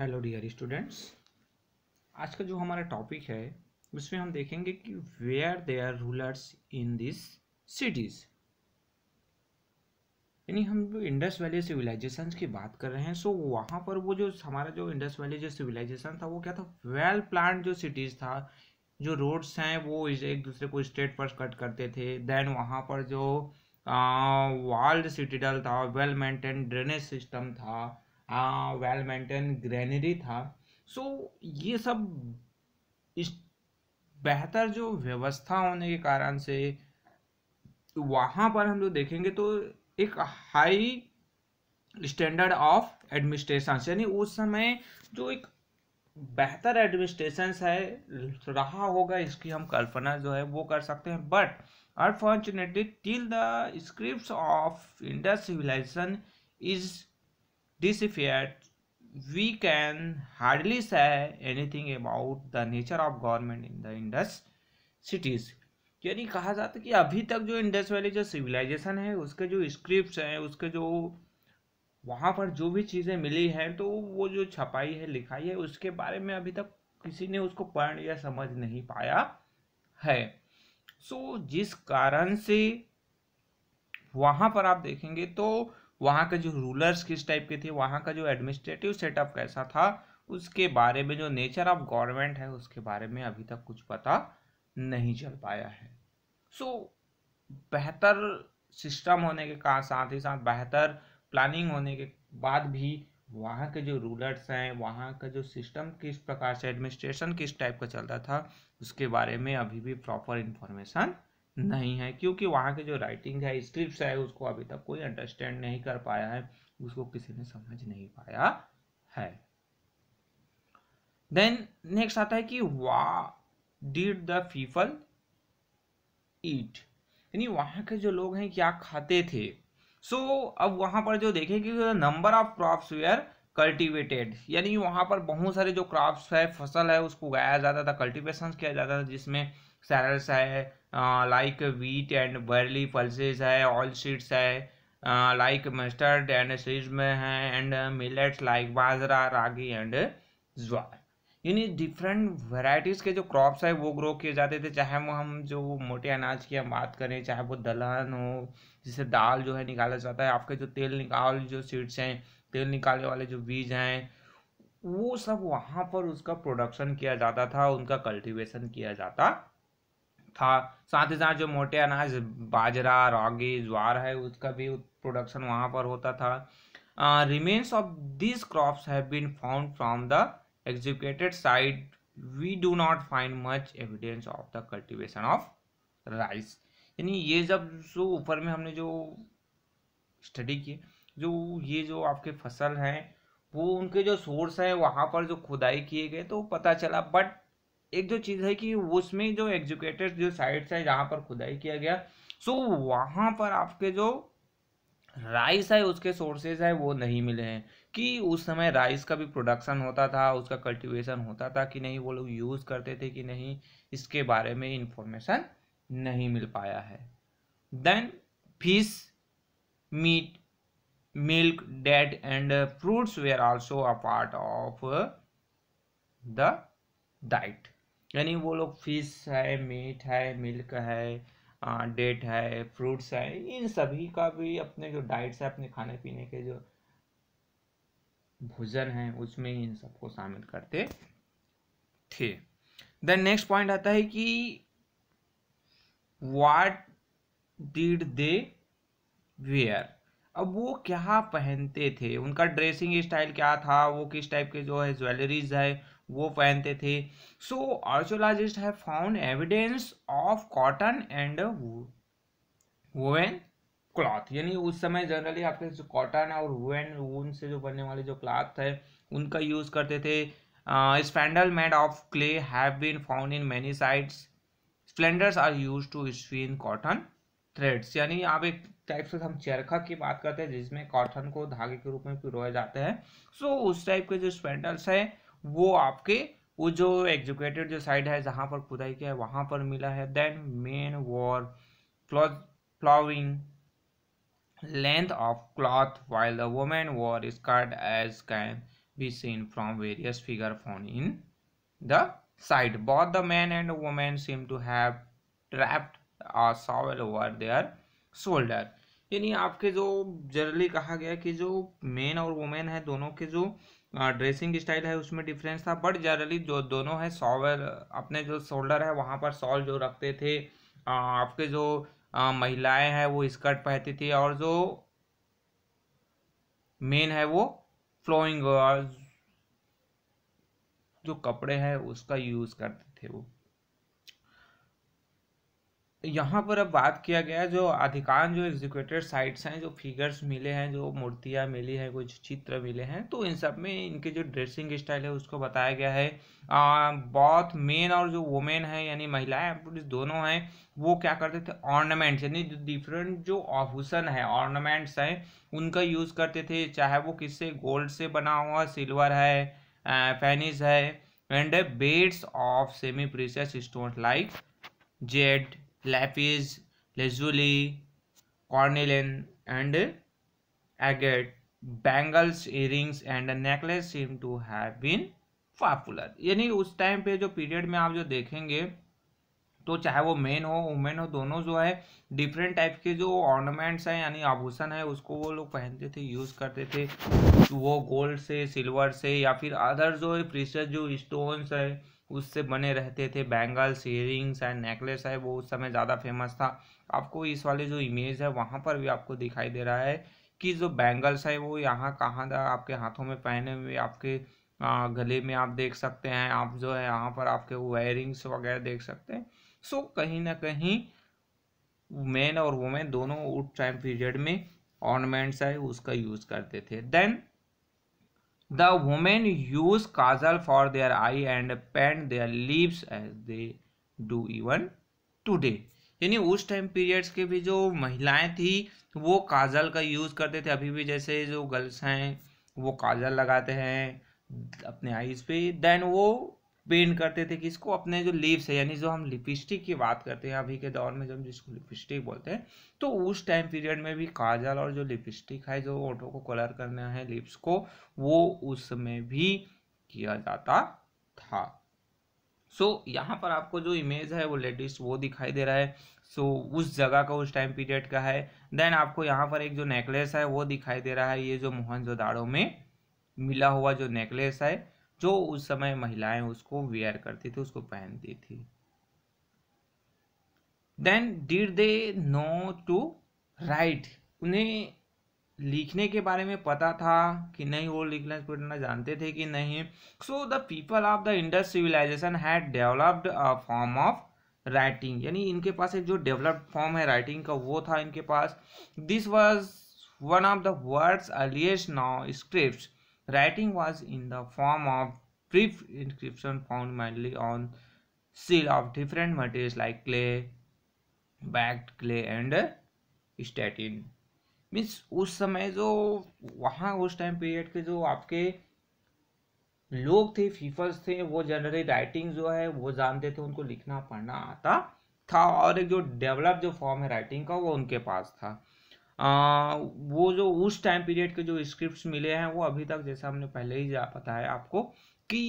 Hello dear students आज का जो हमारा टॉपिक है उसमें हम देखेंगे कि where they are rulers in this cities यानी हम इंडस वैली सिविलाइजेशन की बात कर रहे हैं सो so, वहाँ पर वो जो हमारा जो इंडस वैली जो सिविलाइजेशन था वो क्या था वेल प्लान जो सिटीज़ था जो रोड्स हैं वो एक दूसरे को स्टेट पर कट करते थे देन वहाँ पर जो वॉल्ड सिटीडल था वेल मेंटेन ड्रेनेज सिस्टम था वेल मेंटेन ग्रेनरी था सो so, ये सब इस बेहतर जो व्यवस्था होने के कारण से वहाँ पर हम लोग देखेंगे तो एक हाई स्टैंडर्ड ऑफ एडमिनिस्ट्रेशन यानी उस समय जो एक बेहतर एडमिनिस्ट्रेशन है रहा होगा इसकी हम कल्पना जो है वो कर सकते हैं but unfortunately till the script of Indus civilization is disappeared we can hardly say anything about the nature of government in the indus cities यानी कहा जाता है कि अभी तक जो इंडस वैली जो सिविलाइजेशन है उसके जो स्क्रिप्ट हैं उसके जो वहाँ पर जो भी चीज़ें मिली हैं तो वो जो छपाई है लिखाई है उसके बारे में अभी तक किसी ने उसको पढ़ या समझ नहीं पाया है सो so, जिस कारण से वहाँ पर आप देखेंगे तो वहाँ के जो रूलर्स किस टाइप के थे वहाँ का जो एडमिनिस्ट्रेटिव सेटअप कैसा था उसके बारे में जो नेचर ऑफ गवर्नमेंट है उसके बारे में अभी तक कुछ पता नहीं चल पाया है सो so, बेहतर सिस्टम होने के का साथ ही साथ बेहतर प्लानिंग होने के बाद भी वहाँ के जो रूलर्स हैं वहाँ का जो सिस्टम किस प्रकार से एडमिनिस्ट्रेशन किस टाइप का चलता था उसके बारे में अभी भी प्रॉपर इन्फॉर्मेशन नहीं है क्योंकि वहाँ के जो राइटिंग है स्क्रिप्ट है उसको अभी तक कोई अंडरस्टैंड नहीं कर पाया है उसको किसी ने समझ नहीं पाया है देन नेक्स्ट आता है कि वा डिड द पीपल ईट यानी वहाँ के जो लोग हैं क्या खाते थे सो so, अब वहाँ पर जो देखें कि number of crops were cultivated यानी वहाँ पर बहुत सारे जो क्रॉप्स है फसल है उसको उगाया जाता था कल्टिवेशन किया जाता था जिसमें सैरल्स है like wheat and barley pulses है ऑल सीड्स है लाइक मस्टर्ड एंड सीड्स में है and millets like bajra ragi and jowar यानी डिफरेंट वैरायटीज़ के जो क्रॉप्स है वो ग्रो किए जाते थे चाहे वो हम जो मोटे अनाज की हम बात करें चाहे वो दलहन हो जिसे दाल जो है निकाला जाता है आपके जो तेल निकाल जो सीड्स हैं तेल निकालने वाले जो बीज हैं वो सब वहाँ पर उसका प्रोडक्शन किया जाता था उनका कल्टीवेशन किया जाता था साथ ही साथ जो मोटे अनाज बाजरा रागी ज्वार है उसका भी प्रोडक्शन वहाँ पर होता था remains of this crops have been found from the excavated site we do not find much evidence of the cultivation of rice यानी ये जब जो ऊपर में हमने जो स्टडी किए जो ये जो आपके फसल हैं वो उनके जो सोर्स हैं वहाँ पर जो खुदाई किए गए तो पता चला बट एक जो चीज़ है कि उसमें जो एग्जीक्यूटेड जो साइट्स है जहाँ पर खुदाई किया गया सो वहाँ पर आपके जो राइस है उसके सोर्सेज है वो नहीं मिले हैं कि उस समय राइस का भी प्रोडक्शन होता था उसका कल्टीवेशन होता था कि नहीं वो लोग यूज़ करते थे कि नहीं इसके बारे में इंफॉर्मेशन नहीं मिल पाया है then fish meat milk dates and fruits were also a part of the diet यानी वो लोग फिश है मीट है मिल्क है डेट है फ्रूट्स है इन सभी का भी अपने जो डाइट्स है अपने खाने पीने के जो भोजन है उसमें इन सबको शामिल करते थे देन नेक्स्ट पॉइंट आता है कि वाट डिड दे वेयर अब वो क्या पहनते थे उनका ड्रेसिंग स्टाइल क्या था वो किस टाइप के जो है ज्वेलरीज है वो पहनते थे so archaeologists have found evidence of cotton and woven cloth यानी उस समय जनरली आपके जो कॉटन और वोवेन ऊन से जो बनने वाले जो क्लॉथ है उनका यूज़ करते थे spindles made of clay have been found in many sites spindles are used to spin cotton threads यानी आप एक टाइप से हम चरखा की बात करते हैं जिसमें कॉटन को धागे के रूप में पिरोए जाते हैं सो so, उस टाइप के जो स्पेंडल्स हैं वो आपके वो जो एग्जीक्यूटेड जो साइड है जहाँ पर खुदाई किया है वहाँ पर मिला है then men wore cloth flowing length of cloth while the women wore is skirt as can be seen from various figure found in the site both the man and women seem to have draped shawl over their shoulder यानी आपके जो generally कहा गया कि जो main और women है दोनों के जो ड्रेसिंग स्टाइल है उसमें डिफरेंस था बट जनरली जो दोनों है सॉवर अपने जो शोल्डर है वहाँ पर सॉल जो रखते थे आपके जो महिलाएं हैं वो स्कर्ट पहनती थी और जो मेन है वो फ्लोइंग जो कपड़े हैं उसका यूज़ करते थे वो यहाँ पर अब बात किया गया जो अधिकांश जो एग्जीक्यूटेड साइट्स हैं जो फिगर्स मिले हैं जो मूर्तियाँ मिली हैं कुछ चित्र मिले हैं तो इन सब में इनके जो ड्रेसिंग स्टाइल है उसको बताया गया है बहुत मेन और जो वोमेन है यानी महिलाएं पुरुष दोनों हैं वो क्या करते थे ऑर्नामेंट्स यानी जो डिफरेंट जो आभूषण है ऑर्नामेंट्स हैं उनका यूज़ करते थे चाहे वो किससे गोल्ड से बना हुआ सिल्वर है फैनिस है and beads of semi precious stone like jade lapis lazuli cornelian and agate bangles earrings and necklace seem to have been popular यानी उस टाइम पे जो पीरियड में आप जो देखेंगे तो चाहे वो मेन हो वुमेन हो दोनों जो है डिफरेंट टाइप के जो ऑर्नामेंट्स हैं यानी आभूषण है उसको वो लोग पहनते थे यूज़ करते थे वो गोल्ड से सिल्वर से या फिर अदर जो है प्रीशियस जो स्टोन्स है उससे बने रहते थे बैंगल्स इयरिंग्स एंड नेकलेस है वो उस समय ज़्यादा फेमस था आपको इस वाले जो इमेज है वहाँ पर भी आपको दिखाई दे रहा है कि जो बैंगल्स है वो यहाँ कहाँ आपके हाथों में पहने हुए आपके गले में आप देख सकते हैं आप जो है यहाँ पर आपके वायरिंग्स वगैरह देख सकते हैं सो so, कहीं ना कहीं मैन और वुमेन दोनों उस टाइम पीरियड में ऑर्नमेंट्स है उसका यूज करते थे then the women use kajal for their eye and paint their lips as they do even today यानी उस टाइम पीरियड्स के भी जो महिलाएं थी वो काजल का यूज़ करते थे अभी भी जैसे जो गर्ल्स हैं वो काजल लगाते हैं अपने आईज पे देन वो पेंट करते थे किसको अपने जो लिप्स है यानी जो हम लिपस्टिक की बात करते हैं अभी के दौर में जब जिसको लिपस्टिक बोलते हैं तो उस टाइम पीरियड में भी काजल और जो लिपस्टिक है जो ऑटो को कलर करना है लिप्स को वो उसमें भी किया जाता था सो so, यहाँ पर आपको जो इमेज है वो लेटेस्ट वो दिखाई दे रहा है सो so, उस जगह का उस टाइम पीरियड का है देन आपको यहाँ पर एक जो नेकलेस है वो दिखाई दे रहा है ये जो मोहन में मिला हुआ जो नेकलेस है जो उस समय महिलाएं उसको वेयर करती थी उसको पहनती थी then did they know to write उन्हें लिखने के बारे में पता था कि नहीं वो लिखना पढ़ना जानते थे कि नहीं so the people of the Indus civilization had developed a form of writing यानी इनके पास एक जो डेवलप्ड फॉर्म है राइटिंग का वो था इनके पास this was one of the world's earliest known script Writing was in the form of brief inscription found mainly on seal of different materials like clay, bagged clay and statin. Means उस समय जो वहाँ उस time period के जो आपके लोग थे फीफर्स थे वो जनरली राइटिंग जो है वो जानते थे उनको लिखना पढ़ना आता था और एक जो डेवलप जो फॉर्म है राइटिंग का वो उनके पास था आ, वो जो उस टाइम पीरियड के जो स्क्रिप्ट्स मिले हैं वो अभी तक जैसा हमने पहले ही पता है आपको कि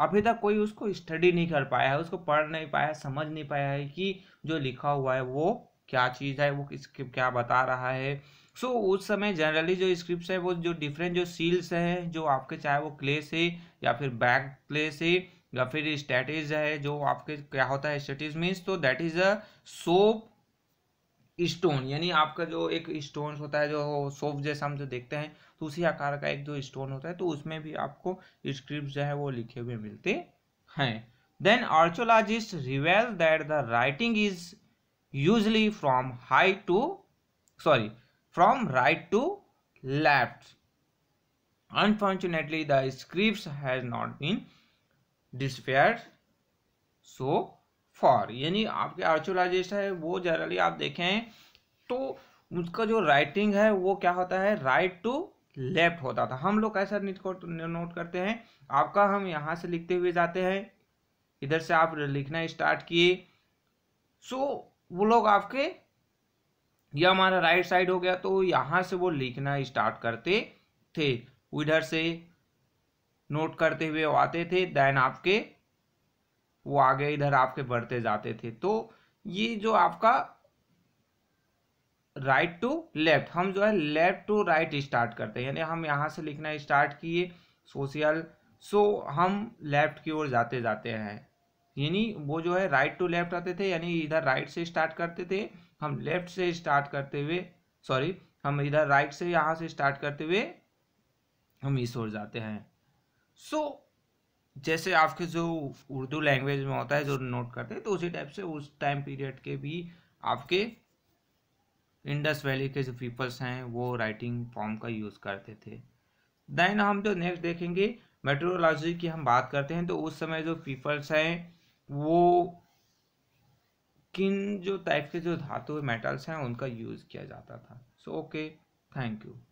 अभी तक कोई उसको स्टडी नहीं कर पाया है उसको पढ़ नहीं पाया है समझ नहीं पाया है कि जो लिखा हुआ है वो क्या चीज़ है वो किस क्या बता रहा है सो so, उस समय जनरली जो स्क्रिप्ट है वो जो डिफरेंट जो सील्स हैं जो आपके चाहे वो क्ले से या फिर बैक क्ले से या फिर स्टेटिज है जो आपके क्या होता है स्टेटिज मीन्स तो that is a soapstone यानी आपका जो एक स्टोन होता है जो सोफ जैसा हम जो देखते हैं तो उसी आकार का एक जो स्टोन होता है तो उसमें भी आपको स्क्रिप्ट जो है वो लिखे हुए मिलते हैं then archaeologists reveal that the writing is usually from high to sorry from right to left unfortunately the script has not been deciphered so far यानी आपके आर्चोलाइजेस्ट है वो जनरली आप देखें तो उसका जो राइटिंग है वो क्या होता है राइट टू लेफ्ट होता था हम लोग कैसा नोट करते हैं आपका हम यहाँ से लिखते हुए जाते हैं इधर से आप लिखना स्टार्ट किए सो वो लोग आपके यह हमारा राइट साइड हो गया तो यहाँ से वो लिखना स्टार्ट करते थे इधर से नोट करते हुए आते थे देन आपके वो आगे इधर आपके बढ़ते जाते थे तो ये जो आपका राइट टू लेफ्ट हम जो है लेफ्ट टू राइट स्टार्ट करते हैं यानी हम यहाँ से लिखना स्टार्ट किए सोशल सो हम लेफ्ट की ओर जाते जाते हैं यानी वो जो है राइट टू लेफ्ट आते थे यानी इधर राइट से स्टार्ट करते थे हम लेफ्ट से स्टार्ट करते हुए सॉरी हम इधर राइट से यहाँ से स्टार्ट करते हुए हम इस ओर जाते हैं सो so, जैसे आपके जो उर्दू लैंग्वेज में होता है जो नोट करते हैं तो उसी टाइप से उस टाइम पीरियड के भी आपके इंडस वैली के जो पीपल्स हैं वो राइटिंग फॉर्म का यूज़ करते थे देन हम जो नेक्स्ट देखेंगे मेट्रोलॉजी की हम बात करते हैं तो उस समय जो पीपल्स हैं वो किन जो टाइप के जो धातु मेटल्स हैं उनका यूज़ किया जाता था सो ओके थैंक यू